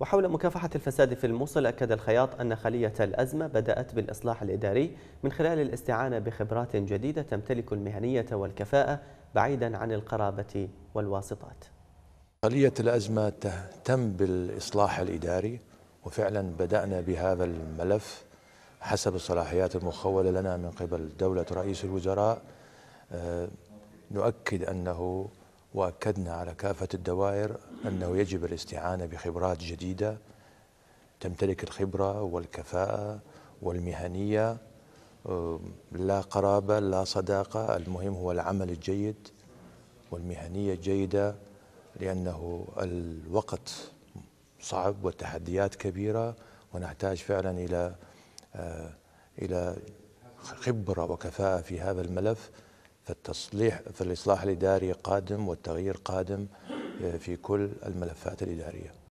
وحول مكافحة الفساد في الموصل أكد الخياط أن خلية الأزمة بدأت بالإصلاح الإداري من خلال الاستعانة بخبرات جديدة تمتلك المهنية والكفاءة بعيدا عن القرابة والواسطات خلية الأزمة تهتم بالإصلاح الإداري وفعلا بدأنا بهذا الملف حسب الصلاحيات المخولة لنا من قبل دولة رئيس الوزراء آه، نؤكد أنه واكدنا على كافه الدوائر انه يجب الاستعانه بخبرات جديده تمتلك الخبره والكفاءه والمهنيه لا قرابه لا صداقه المهم هو العمل الجيد والمهنيه الجيده لانه الوقت صعب والتحديات كبيره ونحتاج فعلا الى أه، الى خبره وكفاءه في هذا الملف فالتصليح فالإصلاح الإداري قادم والتغيير قادم آه، في كل الملفات الإدارية